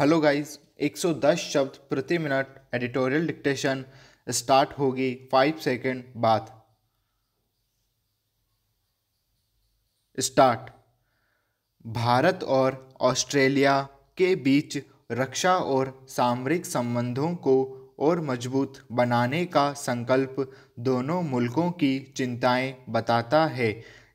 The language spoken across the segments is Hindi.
हेलो गाइस 110 शब्द प्रति मिनट एडिटोरियल डिक्टेशन स्टार्ट होगी फाइव सेकेंड बाद स्टार्ट भारत और ऑस्ट्रेलिया के बीच रक्षा और सामरिक संबंधों को और मजबूत बनाने का संकल्प दोनों मुल्कों की चिंताएं बताता है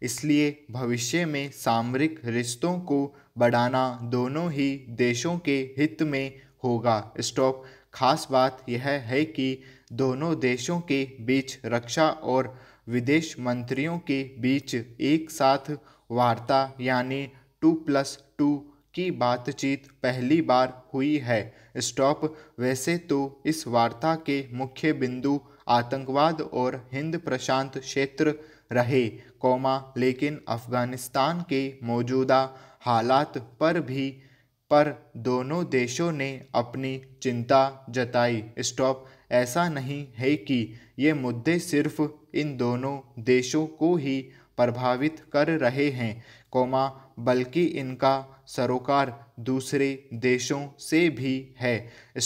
इसलिए भविष्य में सामरिक रिश्तों को बढ़ाना दोनों ही देशों के हित में होगा स्टॉप खास बात यह है कि दोनों देशों के बीच रक्षा और विदेश मंत्रियों के बीच एक साथ वार्ता यानी टू प्लस टू की बातचीत पहली बार हुई है स्टॉप वैसे तो इस वार्ता के मुख्य बिंदु आतंकवाद और हिंद प्रशांत क्षेत्र रहे कौमा लेकिन अफगानिस्तान के मौजूदा हालात पर भी पर दोनों देशों ने अपनी चिंता जताई स्टॉप ऐसा नहीं है कि ये मुद्दे सिर्फ इन दोनों देशों को ही प्रभावित कर रहे हैं कोमा बल्कि इनका सरोकार दूसरे देशों से भी है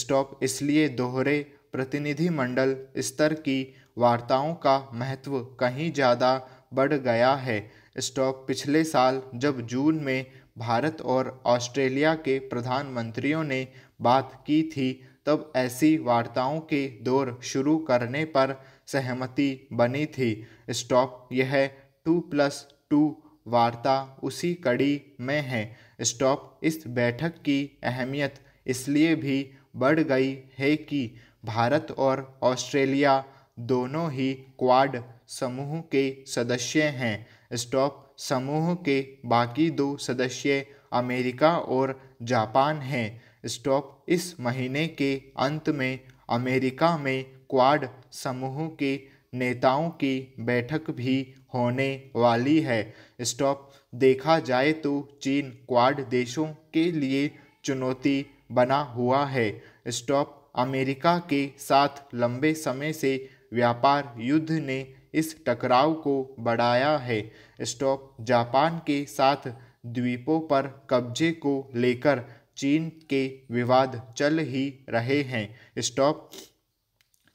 स्टॉप इसलिए दोहरे प्रतिनिधिमंडल स्तर की वार्ताओं का महत्व कहीं ज़्यादा बढ़ गया है स्टॉक पिछले साल जब जून में भारत और ऑस्ट्रेलिया के प्रधानमंत्रियों ने बात की थी तब ऐसी वार्ताओं के दौर शुरू करने पर सहमति बनी थी स्टॉप यह टू प्लस टू वार्ता उसी कड़ी में है स्टॉप इस बैठक की अहमियत इसलिए भी बढ़ गई है कि भारत और ऑस्ट्रेलिया दोनों ही क्वाड समूह के सदस्य हैं स्टॉप समूह के बाकी दो सदस्य अमेरिका और जापान हैं स्टॉप इस महीने के अंत में अमेरिका में क्वाड समूह के नेताओं की बैठक भी होने वाली है स्टॉप देखा जाए तो चीन क्वाड देशों के लिए चुनौती बना हुआ है स्टॉप अमेरिका के साथ लंबे समय से व्यापार युद्ध ने इस टकराव को बढ़ाया है स्टॉक जापान के साथ द्वीपों पर कब्जे को लेकर चीन के विवाद चल ही रहे हैं स्टॉप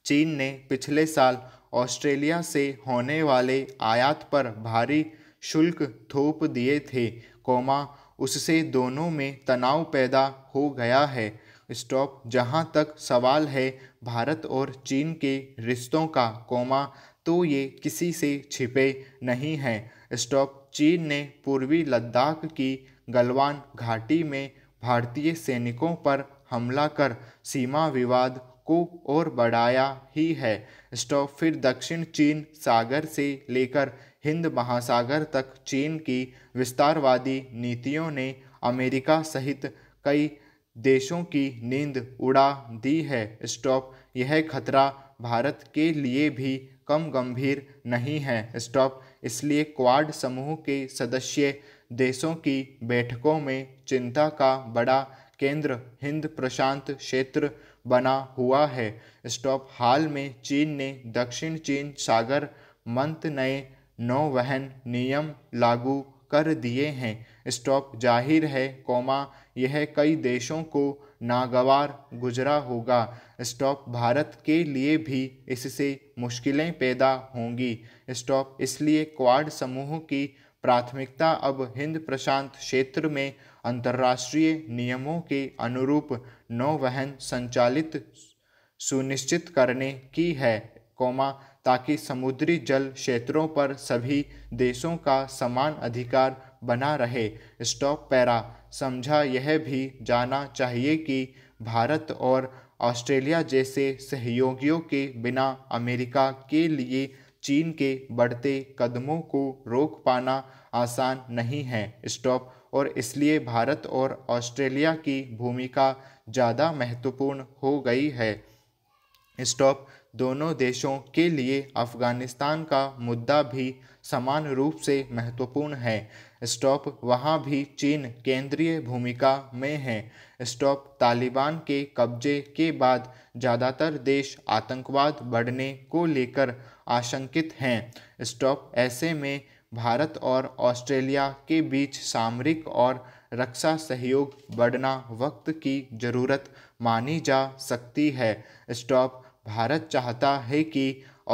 चीन ने पिछले साल ऑस्ट्रेलिया से होने वाले आयात पर भारी शुल्क थोप दिए थे कोमा उससे दोनों में तनाव पैदा हो गया है स्टॉप जहां तक सवाल है भारत और चीन के रिश्तों का कोमा तो ये किसी से छिपे नहीं हैं स्टॉक चीन ने पूर्वी लद्दाख की गलवान घाटी में भारतीय सैनिकों पर हमला कर सीमा विवाद को और बढ़ाया ही है स्टॉक फिर दक्षिण चीन सागर से लेकर हिंद महासागर तक चीन की विस्तारवादी नीतियों ने अमेरिका सहित कई देशों की नींद उड़ा दी है स्टॉक यह खतरा भारत के लिए भी कम गंभीर नहीं है स्टॉप इसलिए क्वाड समूह के सदस्य देशों की बैठकों में चिंता का बड़ा केंद्र हिंद प्रशांत क्षेत्र बना हुआ है स्टॉप हाल में चीन ने दक्षिण चीन सागर मंत नए नौवहन नियम लागू कर दिए हैं स्टॉप जाहिर है कोमा यह कई देशों को नागवार गुजरा होगा स्टॉप भारत के लिए भी इससे मुश्किलें पैदा होंगी स्टॉप इसलिए क्वाड समूह की प्राथमिकता अब हिंद प्रशांत क्षेत्र में अंतर्राष्ट्रीय नियमों के अनुरूप नौवहन संचालित सुनिश्चित करने की है कोमा ताकि समुद्री जल क्षेत्रों पर सभी देशों का समान अधिकार बना रहे स्टॉक पैरा समझा यह भी जाना चाहिए कि भारत और ऑस्ट्रेलिया जैसे सहयोगियों के बिना अमेरिका के लिए चीन के बढ़ते कदमों को रोक पाना आसान नहीं है स्टॉप और इसलिए भारत और ऑस्ट्रेलिया की भूमिका ज़्यादा महत्वपूर्ण हो गई है स्टॉप दोनों देशों के लिए अफगानिस्तान का मुद्दा भी समान रूप से महत्वपूर्ण है स्टॉप वहाँ भी चीन केंद्रीय भूमिका में है स्टॉप तालिबान के कब्जे के बाद ज़्यादातर देश आतंकवाद बढ़ने को लेकर आशंकित हैं स्टॉप ऐसे में भारत और ऑस्ट्रेलिया के बीच सामरिक और रक्षा सहयोग बढ़ना वक्त की ज़रूरत मानी जा सकती है स्टॉप भारत चाहता है कि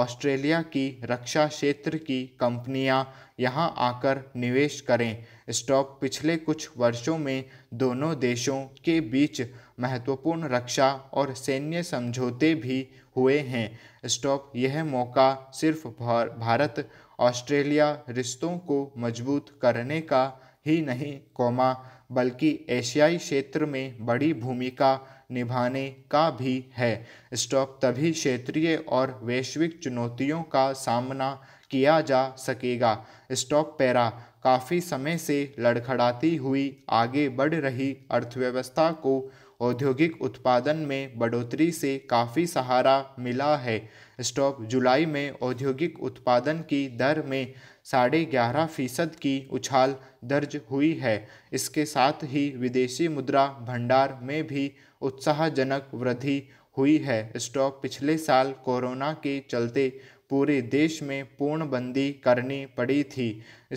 ऑस्ट्रेलिया की रक्षा क्षेत्र की कंपनियां यहां आकर निवेश करें स्टॉक पिछले कुछ वर्षों में दोनों देशों के बीच महत्वपूर्ण रक्षा और सैन्य समझौते भी हुए हैं स्टॉक यह मौका सिर्फ भारत ऑस्ट्रेलिया रिश्तों को मजबूत करने का ही नहीं कौमा बल्कि एशियाई क्षेत्र में बड़ी भूमिका निभाने का भी है स्टॉक तभी क्षेत्रीय और वैश्विक चुनौतियों का सामना किया जा सकेगा स्टॉक पैरा काफ़ी समय से लड़खड़ाती हुई आगे बढ़ रही अर्थव्यवस्था को औद्योगिक उत्पादन में बढ़ोतरी से काफ़ी सहारा मिला है स्टॉक जुलाई में औद्योगिक उत्पादन की दर में साढ़े ग्यारह फीसद की उछाल दर्ज हुई है इसके साथ ही विदेशी मुद्रा भंडार में भी उत्साहजनक वृद्धि हुई है स्टॉक पिछले साल कोरोना के चलते पूरे देश में पूर्णबंदी करनी पड़ी थी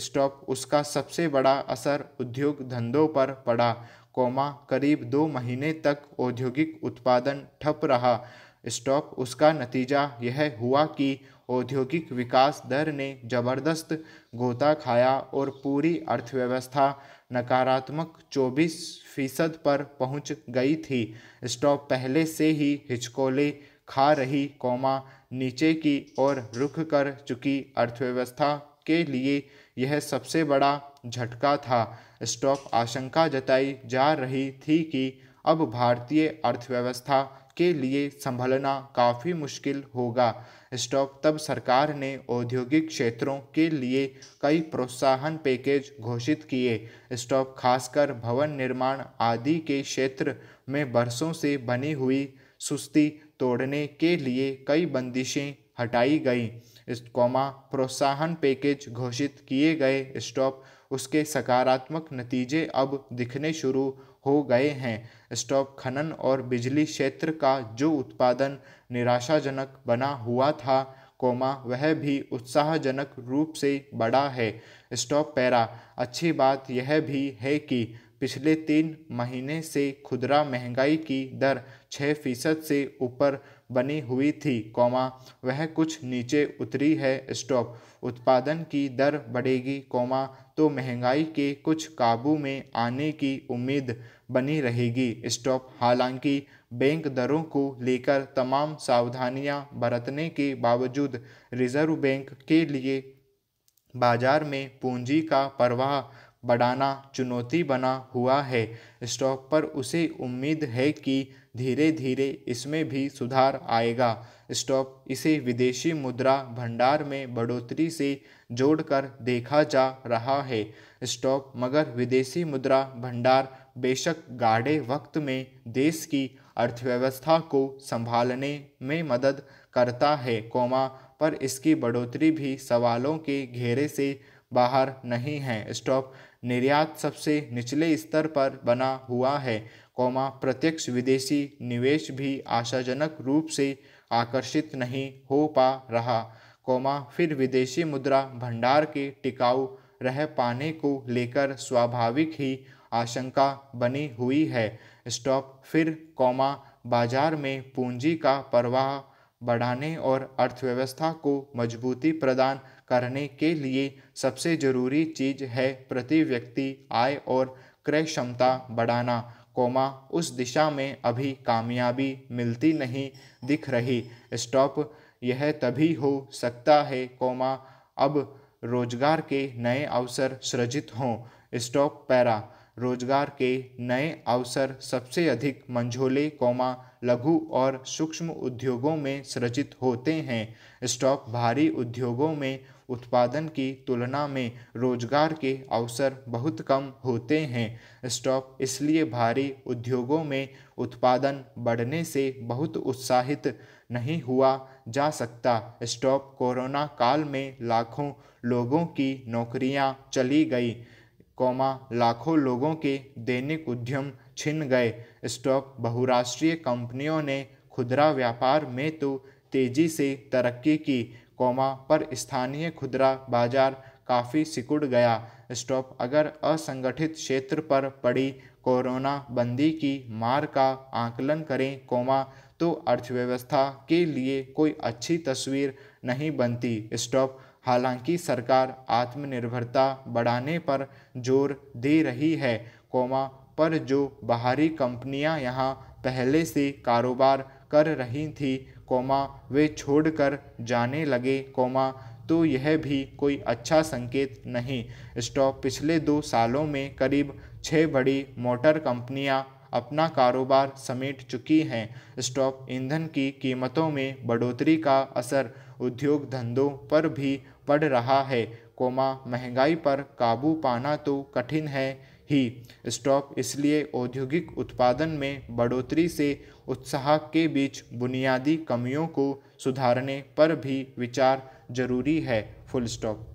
स्टॉक उसका सबसे बड़ा असर उद्योग धंधों पर पड़ा कोमा करीब दो महीने तक औद्योगिक उत्पादन ठप रहा स्टॉप उसका नतीजा यह हुआ कि औद्योगिक विकास दर ने जबरदस्त गोता खाया और पूरी अर्थव्यवस्था नकारात्मक 24 फीसद पर पहुंच गई थी स्टॉप पहले से ही हिचकोले खा रही कौमा नीचे की ओर रुख कर चुकी अर्थव्यवस्था के लिए यह सबसे बड़ा झटका था स्टॉक आशंका जताई जा रही थी कि अब भारतीय अर्थव्यवस्था के लिए संभलना काफ़ी मुश्किल होगा स्टॉक तब सरकार ने औद्योगिक क्षेत्रों के लिए कई प्रोत्साहन पैकेज घोषित किए स्टॉक खासकर भवन निर्माण आदि के क्षेत्र में बरसों से बनी हुई सुस्ती तोड़ने के लिए कई बंदिशें हटाई गईं कॉमा प्रोत्साहन पैकेज घोषित किए गए स्टॉप उसके सकारात्मक नतीजे अब दिखने शुरू हो गए हैं स्टॉप खनन और बिजली क्षेत्र का जो उत्पादन निराशाजनक बना हुआ था कोमा वह भी उत्साहजनक रूप से बड़ा है स्टॉप पैरा अच्छी बात यह भी है कि पिछले तीन महीने से खुदरा महंगाई की दर छः फीसद से ऊपर बनी हुई थी कौमा वह कुछ नीचे उतरी है स्टॉप उत्पादन की दर बढ़ेगी कौमा तो महंगाई के कुछ काबू में आने की उम्मीद बनी रहेगी स्टॉप हालांकि बैंक दरों को लेकर तमाम सावधानियां बरतने के बावजूद रिजर्व बैंक के लिए बाजार में पूंजी का प्रवाह बढ़ाना चुनौती बना हुआ है स्टॉक पर उसे उम्मीद है कि धीरे धीरे इसमें भी सुधार आएगा स्टॉक इसे विदेशी मुद्रा भंडार में बढ़ोतरी से जोड़कर देखा जा रहा है स्टॉक मगर विदेशी मुद्रा भंडार बेशक गाढ़े वक्त में देश की अर्थव्यवस्था को संभालने में मदद करता है कोमा पर इसकी बढ़ोतरी भी सवालों के घेरे से बाहर नहीं है स्टॉक निर्यात सबसे निचले स्तर पर बना हुआ है कौमा प्रत्यक्ष विदेशी निवेश भी आशाजनक रूप से आकर्षित नहीं हो पा रहा कौमा फिर विदेशी मुद्रा भंडार के टिकाऊ रह पाने को लेकर स्वाभाविक ही आशंका बनी हुई है स्टॉप फिर कौमा बाजार में पूंजी का प्रवाह बढ़ाने और अर्थव्यवस्था को मजबूती प्रदान करने के लिए सबसे जरूरी चीज़ है प्रति व्यक्ति आय और क्रय क्षमता बढ़ाना कोमा उस दिशा में अभी कामयाबी मिलती नहीं दिख रही स्टॉप यह तभी हो सकता है कोमा अब रोजगार के नए अवसर सृजित हों स्टॉप पैरा रोजगार के नए अवसर सबसे अधिक मंझोले कौमा लघु और सूक्ष्म उद्योगों में सृजित होते हैं स्टॉक भारी उद्योगों में उत्पादन की तुलना में रोजगार के अवसर बहुत कम होते हैं स्टॉक इसलिए भारी उद्योगों में उत्पादन बढ़ने से बहुत उत्साहित नहीं हुआ जा सकता स्टॉक कोरोना काल में लाखों लोगों की नौकरियां चली गई कौमा लाखों लोगों के दैनिक उद्यम छिन गए स्टॉक बहुराष्ट्रीय कंपनियों ने खुदरा व्यापार में तो तेजी से तरक्की की कौमा पर स्थानीय खुदरा बाजार काफ़ी सिकुड़ गया स्टॉप अगर असंगठित क्षेत्र पर पड़ी कोरोना बंदी की मार का आकलन करें कौमा तो अर्थव्यवस्था के लिए कोई अच्छी तस्वीर नहीं बनती स्टॉप हालांकि सरकार आत्मनिर्भरता बढ़ाने पर जोर दे रही है कोमा पर जो बाहरी कंपनियां यहां पहले से कारोबार कर रही थी कोमा वे छोड़कर जाने लगे कोमा तो यह भी कोई अच्छा संकेत नहीं स्टॉक पिछले दो सालों में करीब छः बड़ी मोटर कंपनियां अपना कारोबार समेट चुकी हैं स्टॉक ईंधन की कीमतों में बढ़ोतरी का असर उद्योग धंधों पर भी पड़ रहा है कोमा महंगाई पर काबू पाना तो कठिन है ही स्टॉक इसलिए औद्योगिक उत्पादन में बढ़ोतरी से उत्साह के बीच बुनियादी कमियों को सुधारने पर भी विचार जरूरी है फुल स्टॉप